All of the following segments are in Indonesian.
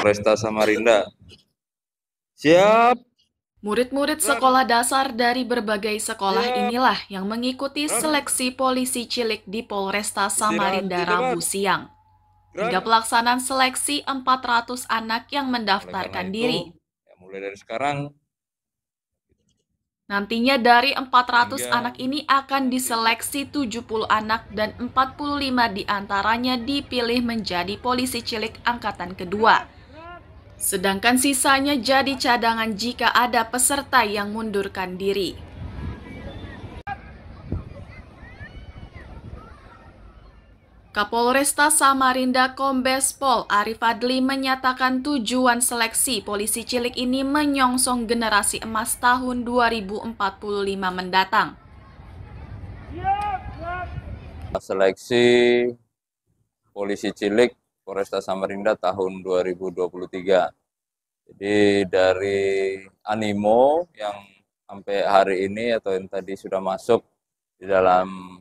Resta Samarinda. Siap. Murid-murid sekolah dasar dari berbagai sekolah inilah yang mengikuti seleksi polisi cilik di Polresta Samarinda Rabu siang. Hingga pelaksanaan seleksi 400 anak yang mendaftarkan diri. Ya, mulai dari sekarang Nantinya dari 400 anak ini akan diseleksi 70 anak dan 45 diantaranya dipilih menjadi polisi cilik angkatan kedua. Sedangkan sisanya jadi cadangan jika ada peserta yang mundurkan diri. Kapolresta Samarinda Kombes Pol Arif Adli menyatakan tujuan seleksi polisi cilik ini menyongsong generasi emas tahun 2045 mendatang. Seleksi polisi cilik Polresta Samarinda tahun 2023. Jadi dari animo yang sampai hari ini atau yang tadi sudah masuk di dalam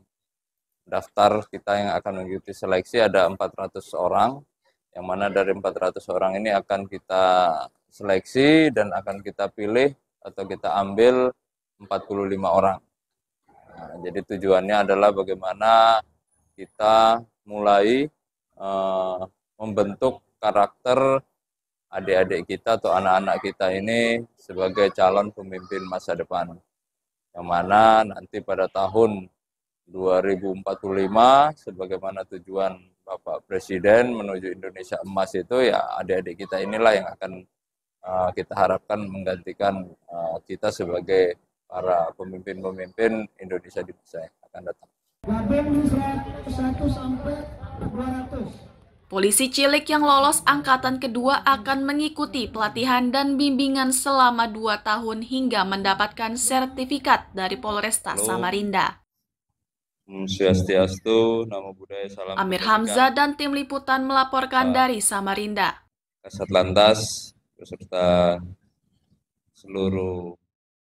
daftar kita yang akan mengikuti seleksi ada 400 orang yang mana dari 400 orang ini akan kita seleksi dan akan kita pilih atau kita ambil 45 orang. Nah, jadi tujuannya adalah bagaimana kita mulai uh, membentuk karakter adik-adik kita atau anak-anak kita ini sebagai calon pemimpin masa depan. Yang mana nanti pada tahun 2045 sebagaimana tujuan Bapak Presiden menuju Indonesia emas itu ya adik-adik kita inilah yang akan uh, kita harapkan menggantikan uh, kita sebagai para pemimpin-pemimpin Indonesia di masa yang akan datang. Raden 100 sampai 200. Polisi cilik yang lolos angkatan kedua akan mengikuti pelatihan dan bimbingan selama dua tahun hingga mendapatkan sertifikat dari Polresta Halo. Samarinda. Hmm, Swastiastu, Namo Buddhaya, salam. Amir Hamzah dan tim liputan melaporkan uh, dari Samarinda. Kasat Lantas beserta seluruh